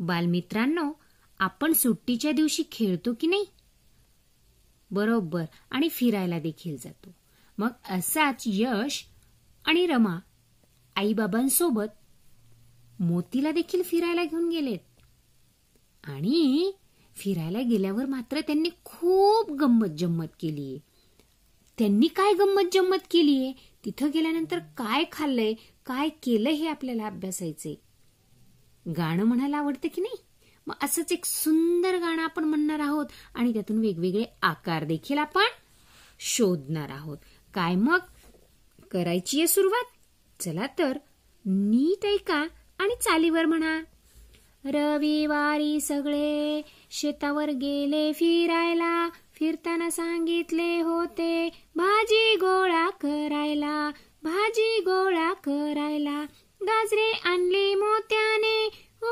बालमित्रांनो आपण सुट्टीच्या दिवशी खेळतो की नाही बरोबर आणि फिरायला देखील जातो मग असाच यश आणि रमा आईबाबांसोबत मोतीला देखील फिरायला घेऊन गेलेत आणि फिरायला गेल्यावर मात्र त्यांनी खूप गंमत जम्मत केलीये त्यांनी काय गंमत जम्मत केलीये तिथं गेल्यानंतर काय खाल्लंय काय केलंय हे आपल्याला अभ्यासायचे गाणं म्हणायला आवडतं की नाही मग असंच एक सुंदर गाणं आपण म्हणणार आहोत आणि त्यातून वेगवेगळे आकार देखील आपण शोधणार आहोत काय मग करायची आहे सुरुवात चला तर नीट ऐका आणि चालीवर म्हणा रविवारी सगळे शेतावर गेले फिरायला फिरताना सांगितले होते भाजी गोळा करायला भाजी गोळा करायला गाजरे आणले मोत्याने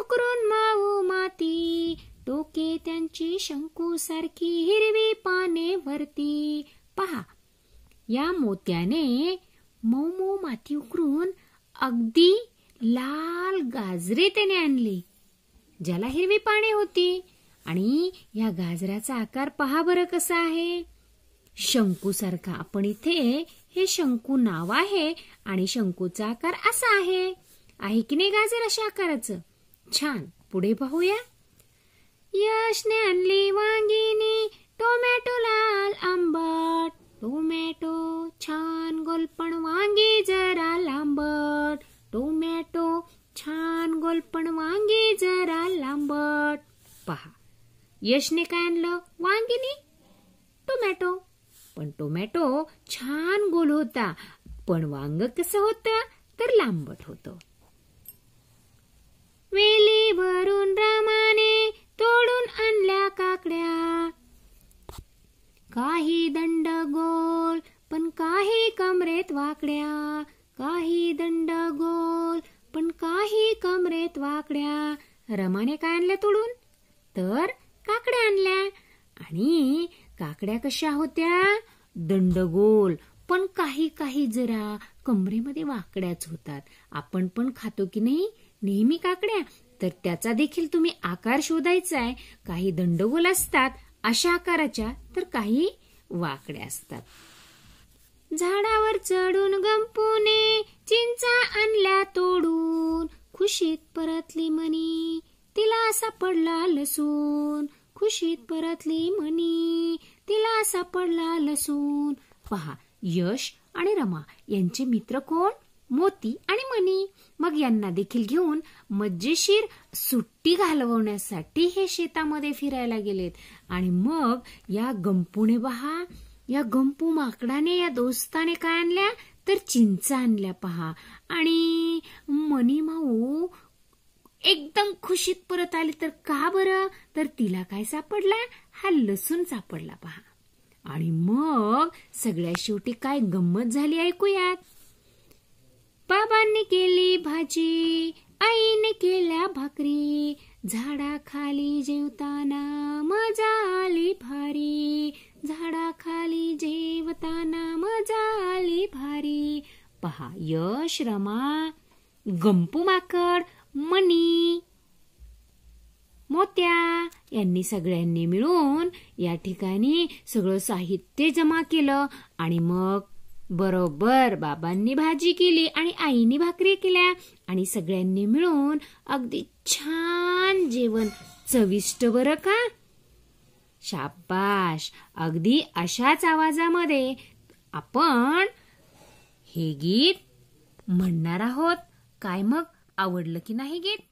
पोखरून माऊ माती टोके त्यांची शंकू सारखी हिरवी पाने वरती पहा या मोत्याने मऊ मऊ माती उकरून अगदी लाल गाजरे त्याने आणली ज्याला हिरवी पाने होती आणि या गाजराचा आकार पहा बरं कसा आहे शंकू सारखा आपण इथे हे शंकू नाव आहे आणि शंकूचा आकार असा आहे आहे की नाही गाजर अशा आकाराचं छान पुढे पाहूया यशने आणली वांगीनी टोमॅटो लाल आंबट टोमॅटो छान गोलपण वांगी जरा लांबट टोमॅटो छान गोलपण वांगी जरा लांबट पहा यशने काय आणलं वांगीनी टोमॅटो पण टोमॅटो छान गोल होता पण वांग कसं होतं तर लांबट होतं वेली भरून रामाने तोडून आणल्या काकड्या काही दंड गोल पण काही कमरेत वाकड्या काही दंड गोल पण काही कमरेत वाकड्या रमाने काय आणल्या तोडून तर काकड्या आणल्या आणि काकड्या कशा होत्या दंडगोल पण काही काही जरा कमरेमध्ये वाकड्याच होतात आपण पण खातो की नाही नेहमी काकड्या तर त्याचा देखील तुम्ही आकार शोधायचा आहे काही दंडगोल असतात अशा आकाराच्या तर काही वाकड्या असतात झाडावर चढून गंपूने चिंचा आणल्या तोडून खुशीत परतली मनी तिला असा पडला लसून खुशीत परतली मनी तिला असा पडला लसून पहा यश आणि रमा यांचे मित्र कोण मोती मग यांना देखील घेऊन मज्जेशीर सुट्टी घालवण्यासाठी हे शेतामध्ये फिरायला गेलेत आणि मग या गंपूने पहा या गंपू माकडाने या दोस्ताने काय आणल्या तर चिंचा आणल्या पहा आणि मनी माऊ एकदम खुशीत परत आली तर का बर तर तिला काय सापडला हा लसूण सापडला पहा आणि मग सगळ्या शेवटी काय गंमत झाली ऐकूयात बाबांनी केली भाजी आईने केल्या भाकरी झाडाखाली जेवताना मजा आली भारी झाडाखाली जेवताना मजा आली भारी पहा यश रमा गंपू माकड मणी मोत्या यांनी सगळ्यांनी मिळून या ठिकाणी सगळं साहित्य जमा केलं आणि मग बरोबर बाबांनी भाजी केली आणि आईनी भाकरी केल्या आणि सगळ्यांनी मिळून अगदी छान जेवण चविष्ट बरं का शाबाश अगदी अशाच आवाजामध्ये आपण हे गीत म्हणणार आहोत काय मग आवडलं की नाही गीत